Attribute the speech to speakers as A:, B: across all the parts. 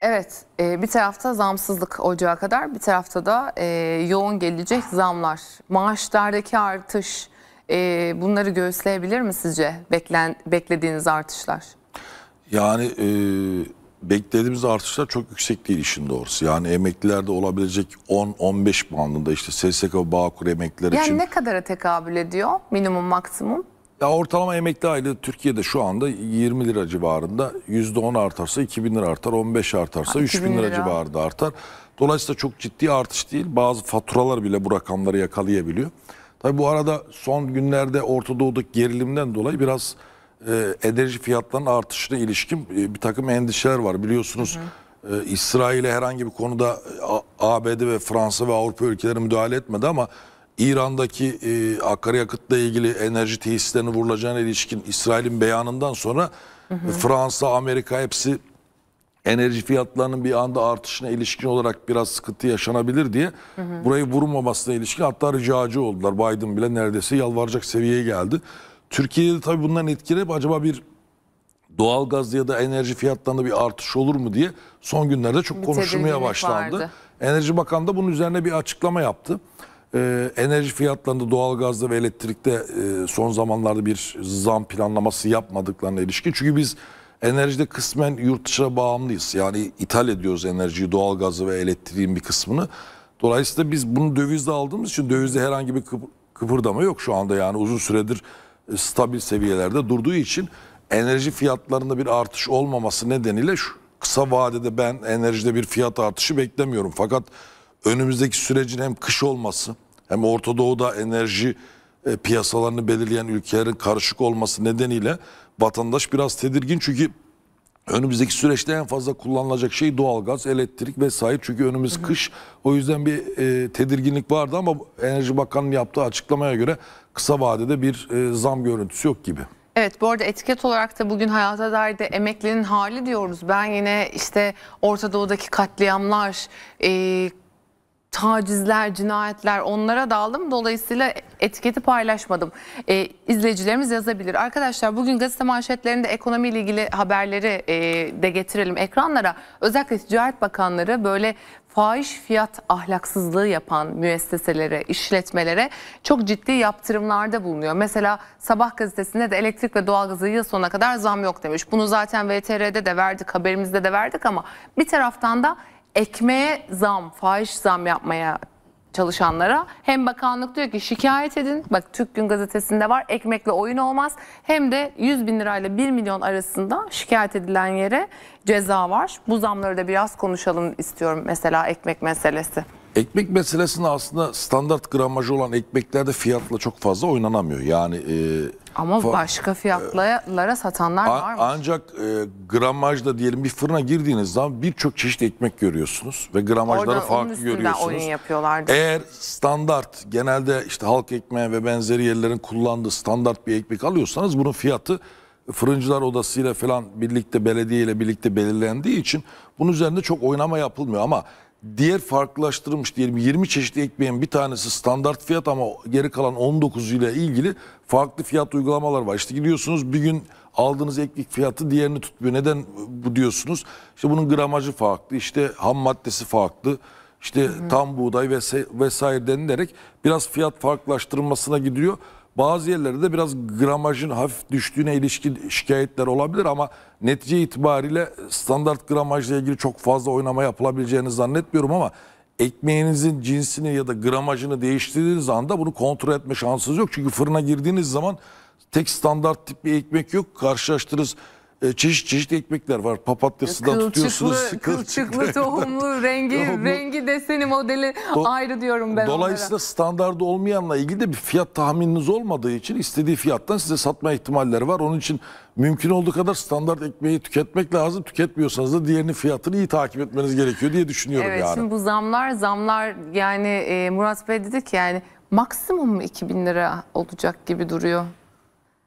A: Evet, e, bir tarafta zamsızlık ocağa kadar, bir tarafta da e, yoğun gelecek zamlar, maaşlardaki artış, e, bunları göğüsleyebilir mi sizce beklen, beklediğiniz artışlar?
B: Yani e, beklediğimiz artışlar çok yüksek değil işin doğrusu. Yani emeklilerde olabilecek 10-15 bandında işte SSK, Bağkur emekliler yani için. Yani
A: ne kadara tekabül ediyor minimum maksimum?
B: Ya ortalama emekli aylığı Türkiye'de şu anda 20 lira civarında. %10 artarsa 2000 lira artar, 15 artarsa 3000 lira, lira civarında artar. Dolayısıyla çok ciddi artış değil. Bazı faturalar bile bu rakamları yakalayabiliyor. Tabi bu arada son günlerde Orta Doğu'daki gerilimden dolayı biraz e, enerji fiyatlarının artışına ilişkin e, bir takım endişeler var. Biliyorsunuz hı hı. e, İsrail'e herhangi bir konuda e, ABD ve Fransa ve Avrupa ülkeleri müdahale etmedi ama İran'daki e, akaryakıtla ilgili enerji tesislerine vurulacağına ilişkin İsrail'in beyanından sonra hı hı. Fransa, Amerika hepsi enerji fiyatlarının bir anda artışına ilişkin olarak biraz sıkıntı yaşanabilir diye hı hı. burayı vurmamasına ilişkin hatta ricacı oldular. Biden bile neredeyse yalvaracak seviyeye geldi. Türkiye'de tabii bunların etkileri acaba bir doğal gaz ya da enerji fiyatlarında bir artış olur mu diye son günlerde çok bir konuşulmaya başlandı. Vardı. Enerji Bakanı da bunun üzerine bir açıklama yaptı e, enerji fiyatlarında doğalgazda ve elektrikte e, son zamanlarda bir zam planlaması yapmadıklarına ilişkin. Çünkü biz enerjide kısmen yurt dışına bağımlıyız. Yani ithal ediyoruz enerjiyi, doğalgazı ve elektriğin bir kısmını. Dolayısıyla biz bunu dövizde aldığımız için dövizde herhangi bir kıpırdama yok şu anda. Yani uzun süredir e, stabil seviyelerde durduğu için enerji fiyatlarında bir artış olmaması nedeniyle şu kısa vadede ben enerjide bir fiyat artışı beklemiyorum. Fakat önümüzdeki sürecin hem kış olması hem Orta Doğu'da enerji e, piyasalarını belirleyen ülkelerin karışık olması nedeniyle vatandaş biraz tedirgin çünkü önümüzdeki süreçte en fazla kullanılacak şey doğalgaz, elektrik vesaire çünkü önümüz hı hı. kış. O yüzden bir e, tedirginlik vardı ama Enerji Bakanı'nın yaptığı açıklamaya göre kısa vadede bir e, zam görüntüsü yok gibi.
A: Evet bu arada etiket olarak da bugün hayata dair de emeklinin hali diyoruz. Ben yine işte Orta Doğu'daki katliamlar, e, tacizler, cinayetler onlara daldım. Dolayısıyla etiketi paylaşmadım. E, izleyicilerimiz yazabilir. Arkadaşlar bugün gazete manşetlerinde ekonomiyle ilgili haberleri e, de getirelim ekranlara. Özellikle Ticaret Bakanları böyle fahiş fiyat ahlaksızlığı yapan müesseselere, işletmelere çok ciddi yaptırımlarda bulunuyor. Mesela Sabah gazetesinde de elektrik ve doğalgazı yıl sonuna kadar zam yok demiş. Bunu zaten VTR'de de verdik, haberimizde de verdik ama bir taraftan da ekmeğe zam, fahiş zam yapmaya çalışanlara hem bakanlık diyor ki şikayet edin bak Türk Gün gazetesinde var ekmekle oyun olmaz hem de 100 bin lirayla 1 milyon arasında şikayet edilen yere ceza var. Bu zamları da biraz konuşalım istiyorum mesela ekmek meselesi.
B: Ekmek meselesinde aslında standart gramajı olan ekmeklerde fiyatla çok fazla oynanamıyor. Yani e, ama başka
A: fiyatlara satanlar var mı?
B: Ancak e, gramajda diyelim bir fırına girdiğiniz zaman birçok çeşit ekmek görüyorsunuz ve gramajları Orada farklı görüyorsunuz. oyun
A: yapıyorlardı.
B: Eğer standart genelde işte halk ekmeği ve benzeri yerlerin kullandığı standart bir ekmek alıyorsanız bunun fiyatı fırıncılar odasıyla falan birlikte belediye ile birlikte belirlendiği için bunun üzerinde çok oynama yapılmıyor ama diğer farklılaştırılmış diyelim 20 çeşit ekmeğin bir tanesi standart fiyat ama geri kalan 19 ile ilgili farklı fiyat uygulamalar var. İşte gidiyorsunuz bir gün aldığınız ekmek fiyatı diğerini tutmuyor. Neden bu diyorsunuz? İşte bunun gramajı farklı, işte ham maddesi farklı, işte Hı -hı. tam buğday vesaire denilerek biraz fiyat farklılaştırılmasına gidiyor. Bazı yerlerde biraz gramajın hafif düştüğüne ilişkin şikayetler olabilir ama netice itibariyle standart gramajla ilgili çok fazla oynama yapılabileceğini zannetmiyorum ama ekmeğinizin cinsini ya da gramajını değiştirdiğiniz anda bunu kontrol etme şansınız yok. Çünkü fırına girdiğiniz zaman tek standart tip bir ekmek yok. Karşılaştırırız e, çeşit çeşit ekmekler var. Papatyasından kılçıklı, tutuyorsunuz. Kılçıklı, tohumlu,
A: rengi tohumlu. rengi deseni modeli Do ayrı diyorum ben Dolayısıyla onlara.
B: standardı olmayanla ilgili de bir fiyat tahmininiz olmadığı için istediği fiyattan size satma ihtimalleri var. Onun için mümkün olduğu kadar standart ekmeği tüketmek lazım. Tüketmiyorsanız da diğerinin fiyatını iyi takip etmeniz gerekiyor diye düşünüyorum evet, yani. Evet şimdi
A: bu zamlar zamlar yani e, Murat Bey dedi ki yani maksimum 2000 lira olacak gibi duruyor.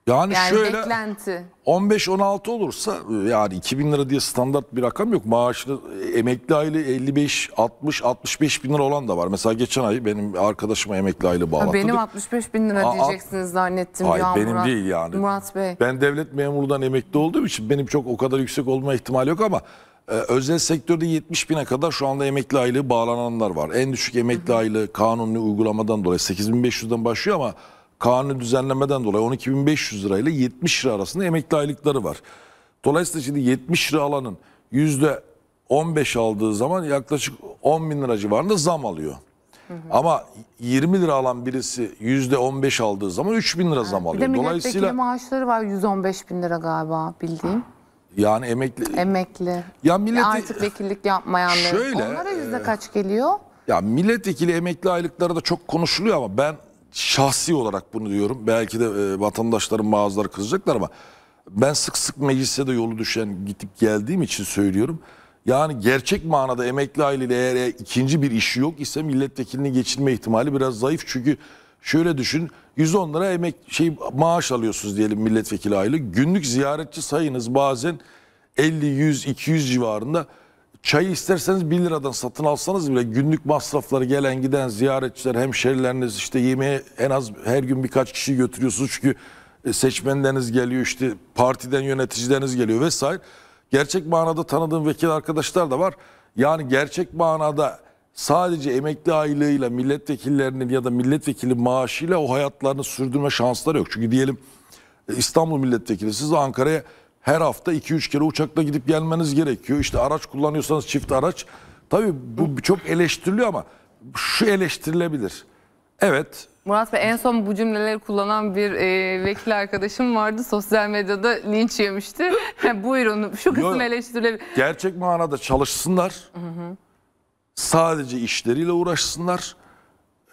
B: Yani, yani şöyle
A: beklenti.
B: 15-16 olursa yani 2000 lira diye standart bir rakam yok. Maaşlı emekli aile 55, 60, 65 bin lira olan da var. Mesela geçen ay benim arkadaşıma emekli aile bağlattı. Benim
A: 65 bin lira Aa, diyeceksiniz zannettim. Hayır ya, benim Murat, değil yani. Murat Bey.
B: Ben devlet memurundan emekli olduğum için benim çok o kadar yüksek olma ihtimali yok ama e, özel sektörde 70 bine kadar şu anda emekli aylığı bağlananlar var. En düşük emekli aylığı kanunlu uygulamadan dolayı 8500'den başlıyor ama kanuni düzenlemeden dolayı 12.500 lirayla 70 lira arasında emekli aylıkları var. Dolayısıyla şimdi 70 lira alanın %15 aldığı zaman yaklaşık 10 bin lira civarında zam alıyor. Ama 20 lira alan birisi %15 aldığı zaman 3 bin lira zam alıyor. Bir de milletvekili
A: maaşları var 115 bin lira galiba bildiğim.
B: Yani emekli.
A: Emekli.
B: Ya milleti, artık
A: vekillik yapmayanlar. Şöyle, Onlara yüzde e, kaç geliyor?
B: Ya milletvekili emekli aylıkları da çok konuşuluyor ama ben şahsi olarak bunu diyorum. Belki de e, vatandaşların bazıları kızacaklar ama ben sık sık meclise de yolu düşen gitip geldiğim için söylüyorum. Yani gerçek manada emekli aileyle eğer, eğer ikinci bir işi yok ise milletvekilini geçirme ihtimali biraz zayıf. Çünkü şöyle düşün 110 lira emek şey maaş alıyorsunuz diyelim milletvekili aile. Günlük ziyaretçi sayınız bazen 50, 100, 200 civarında. Çayı isterseniz 1 liradan satın alsanız bile günlük masrafları gelen giden ziyaretçiler, hemşerileriniz işte yemeğe en az her gün birkaç kişi götürüyorsunuz. Çünkü e, seçmenleriniz geliyor işte partiden yöneticileriniz geliyor vesaire. Gerçek manada tanıdığım vekil arkadaşlar da var. Yani gerçek manada sadece emekli aylığıyla milletvekillerinin ya da milletvekili maaşıyla o hayatlarını sürdürme şansları yok. Çünkü diyelim e, İstanbul milletvekili siz Ankara'ya her hafta 2-3 kere uçakla gidip gelmeniz gerekiyor. İşte araç kullanıyorsanız çift araç. Tabii bu çok eleştiriliyor ama şu eleştirilebilir. Evet
A: Murat Bey en son bu cümleleri kullanan bir e, vekil arkadaşım vardı. Sosyal medyada linç yemişti. Buyurun şu kısmı Yok, eleştirilebilir.
B: Gerçek manada çalışsınlar. Hı hı. Sadece işleriyle uğraşsınlar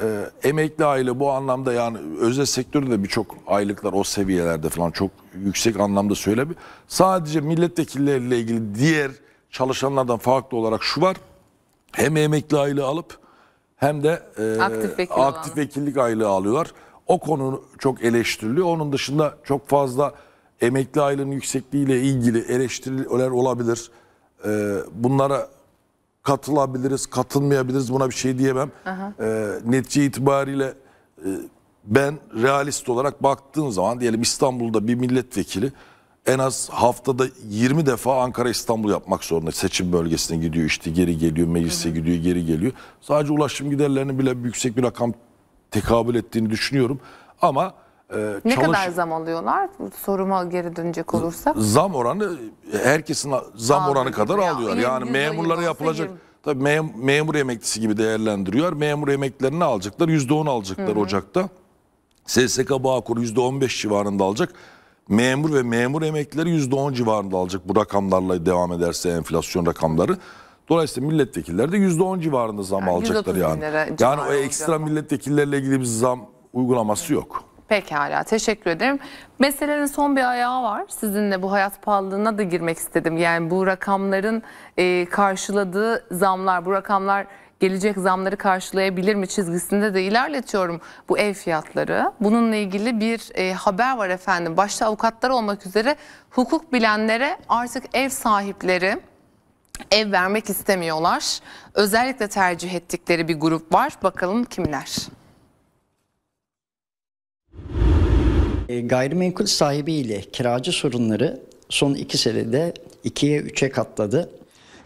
B: e, emekli aile bu anlamda yani özel sektörde de birçok aylıklar o seviyelerde falan çok yüksek anlamda söylemi. Sadece milletvekilleriyle ilgili diğer çalışanlardan farklı olarak şu var. Hem emekli aile alıp hem de e, aktif, vekil aktif vekillik aylığı alıyorlar. O konu çok eleştiriliyor. Onun dışında çok fazla emekli ailenin yüksekliğiyle ilgili eleştiriler olabilir. E, bunlara katılabiliriz, katılmayabiliriz buna bir şey diyemem. E, netice itibariyle e, ben realist olarak baktığım zaman diyelim İstanbul'da bir milletvekili en az haftada 20 defa Ankara İstanbul yapmak zorunda. Seçim bölgesine gidiyor işte geri geliyor meclise hı hı. gidiyor geri geliyor. Sadece ulaşım giderlerinin bile yüksek bir rakam tekabül ettiğini düşünüyorum. Ama ee, ne çalış... kadar
A: zam alıyorlar? Soruma geri dönecek olursak. Zam
B: oranı herkesin zam Aa, oranı kadar ya, alıyor. Yani memurlara yapılacak tabii mem memur emeklisi gibi değerlendiriyor. Memur emeklerini alacaklar. %10 alacaklar Hı -hı. Ocak'ta. SSK Bağkur %15 civarında alacak. Memur ve memur emeklileri %10 civarında alacak bu rakamlarla devam ederse enflasyon rakamları. Dolayısıyla milletvekilleri de %10 civarında zam yani alacaklar yani. Yani o ekstra milletvekillerle ilgili bir zam uygulaması yok.
A: Pekala teşekkür ederim. Meselenin son bir ayağı var. Sizinle bu hayat pahalılığına da girmek istedim. Yani bu rakamların e, karşıladığı zamlar, bu rakamlar gelecek zamları karşılayabilir mi çizgisinde de ilerletiyorum bu ev fiyatları. Bununla ilgili bir e, haber var efendim. Başta avukatlar olmak üzere hukuk bilenlere artık ev sahipleri ev vermek istemiyorlar. Özellikle tercih ettikleri bir grup var. Bakalım kimler?
C: Ee, gayrimenkul sahibi ile kiracı sorunları son iki senede ikiye üçe katladı.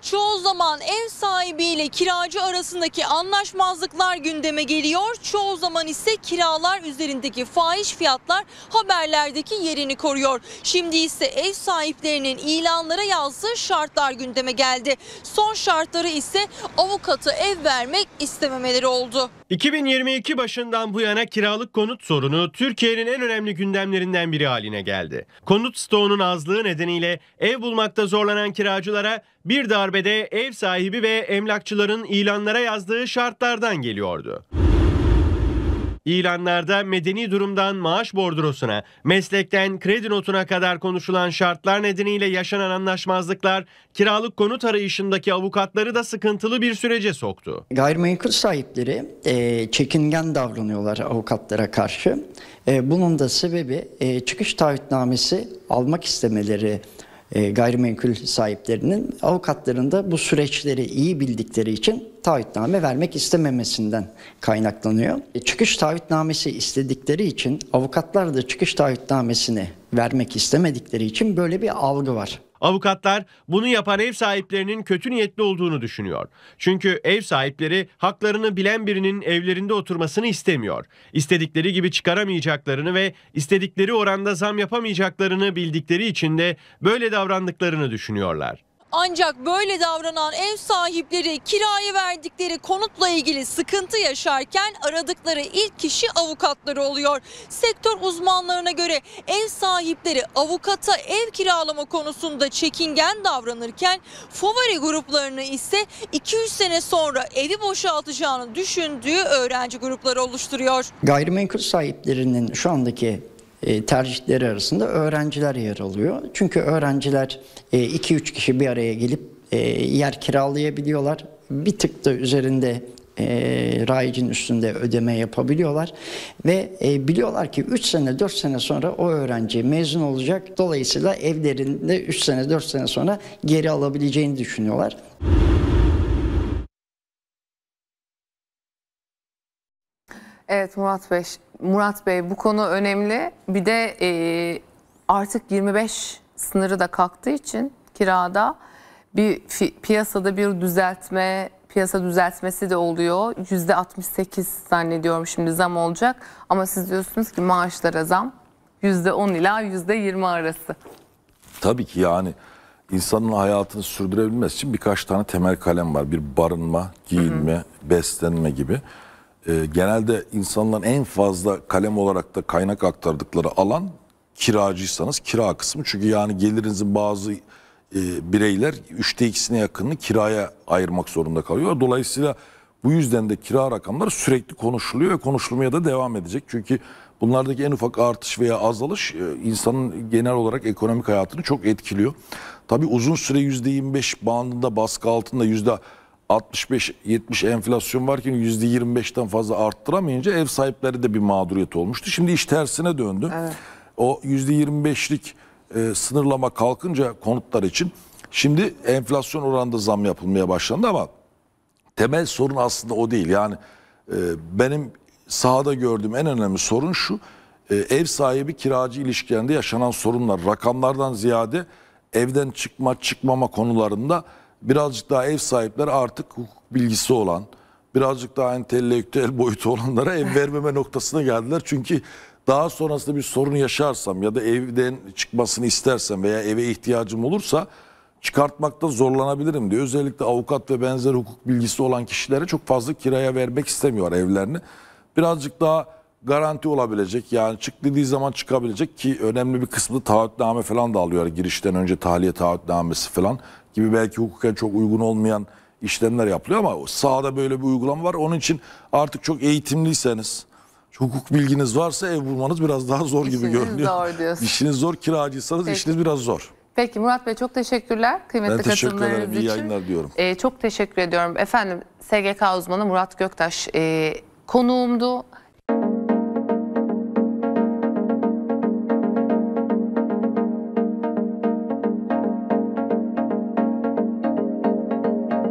C: Çoğu zaman ev sahibi ile kiracı arasındaki anlaşmazlıklar gündeme geliyor. Çoğu zaman ise kiralar üzerindeki fahiş fiyatlar haberlerdeki yerini koruyor. Şimdi ise ev sahiplerinin ilanlara yazdığı şartlar gündeme geldi. Son şartları ise avukatı ev vermek istememeleri oldu.
D: 2022 başından bu yana kiralık konut sorunu Türkiye'nin en önemli gündemlerinden biri haline geldi. Konut stoğunun azlığı nedeniyle ev bulmakta zorlanan kiracılara bir darbede ev sahibi ve emlakçıların ilanlara yazdığı şartlardan geliyordu. İlanlarda medeni durumdan maaş bordrosuna, meslekten kredi notuna kadar konuşulan şartlar nedeniyle yaşanan anlaşmazlıklar kiralık konut arayışındaki avukatları da sıkıntılı bir sürece soktu.
C: Gayrimenkul sahipleri e, çekingen davranıyorlar avukatlara karşı. E, bunun da sebebi e, çıkış taahhütnamesi almak istemeleri e, gayrimenkul sahiplerinin da bu süreçleri iyi bildikleri için taahhütname vermek istememesinden kaynaklanıyor. E, çıkış taahhütnamesi istedikleri için avukatlar da çıkış taahhütnamesini vermek istemedikleri için böyle bir algı var.
D: Avukatlar bunu yapan ev sahiplerinin kötü niyetli olduğunu düşünüyor. Çünkü ev sahipleri haklarını bilen birinin evlerinde oturmasını istemiyor. İstedikleri gibi çıkaramayacaklarını ve istedikleri oranda zam yapamayacaklarını bildikleri için de böyle davrandıklarını düşünüyorlar.
C: Ancak böyle davranan ev sahipleri kiraya verdikleri konutla ilgili sıkıntı yaşarken aradıkları ilk kişi avukatları oluyor. Sektör uzmanlarına göre ev sahipleri avukata ev kiralama konusunda çekingen davranırken favori gruplarını ise 200 sene sonra evi boşaltacağını düşündüğü öğrenci grupları oluşturuyor. Gayrimenkul sahiplerinin şu andaki e, tercihleri arasında öğrenciler yer alıyor. Çünkü öğrenciler 2-3 e, kişi bir araya gelip e, yer kiralayabiliyorlar. Bir tık da üzerinde e, rayicin üstünde ödeme yapabiliyorlar ve biliyorlar ki 3 sene 4 sene sonra o öğrenci mezun olacak dolayısıyla evlerinde 3 sene 4 sene sonra geri alabileceğini düşünüyorlar.
A: Evet Murat Bey, Murat Bey bu konu önemli. Bir de e, artık 25 sınırı da kalktığı için kirada bir piyasada bir düzeltme, piyasa düzeltmesi de oluyor. %68 zannediyorum şimdi zam olacak ama siz diyorsunuz ki maaşlara zam %10 ila %20 arası.
B: Tabii ki yani insanın hayatını sürdürebilmesi için birkaç tane temel kalem var. Bir barınma, giyinme, hı hı. beslenme gibi e, genelde insanların en fazla kalem olarak da kaynak aktardıkları alan kiracıysanız kira kısmı. Çünkü yani gelirinizin bazı e, bireyler üçte ikisine yakınını kiraya ayırmak zorunda kalıyor. Dolayısıyla bu yüzden de kira rakamları sürekli konuşuluyor ve konuşulmaya da devam edecek. Çünkü bunlardaki en ufak artış veya azalış e, insanın genel olarak ekonomik hayatını çok etkiliyor. Tabi uzun süre %25 bandında baskı altında yüzde 65-70 enflasyon varken %25'ten fazla arttıramayınca ev sahipleri de bir mağduriyet olmuştu. Şimdi iş tersine döndü. Evet. O %25'lik e, sınırlama kalkınca konutlar için şimdi enflasyon oranında zam yapılmaya başlandı ama temel sorun aslında o değil. Yani e, benim sahada gördüğüm en önemli sorun şu. E, ev sahibi kiracı ilişkilerinde yaşanan sorunlar rakamlardan ziyade evden çıkma çıkmama konularında birazcık daha ev sahipleri artık hukuk bilgisi olan, birazcık daha entelektüel boyutu olanlara ev vermeme noktasına geldiler. Çünkü daha sonrasında bir sorun yaşarsam ya da evden çıkmasını istersem veya eve ihtiyacım olursa çıkartmakta zorlanabilirim diye özellikle avukat ve benzer hukuk bilgisi olan kişilere çok fazla kiraya vermek istemiyor evlerini. Birazcık daha garanti olabilecek yani çık dediği zaman çıkabilecek ki önemli bir kısmı taahhütname falan da alıyor girişten önce tahliye taahhütnamesi falan gibi belki hukuka çok uygun olmayan işlemler yapılıyor ama sahada böyle bir uygulama var. Onun için artık çok eğitimliyseniz, hukuk bilginiz varsa ev bulmanız biraz daha zor İşiniz gibi görünüyor. zor İşiniz zor, kiracıysanız Peki. işiniz biraz zor.
A: Peki Murat Bey çok teşekkürler kıymetli ben teşekkür katılımlarınız ederim, için. iyi yayınlar diyorum. Ee, çok teşekkür ediyorum. Efendim SGK uzmanı Murat Göktaş e, konuğumdu.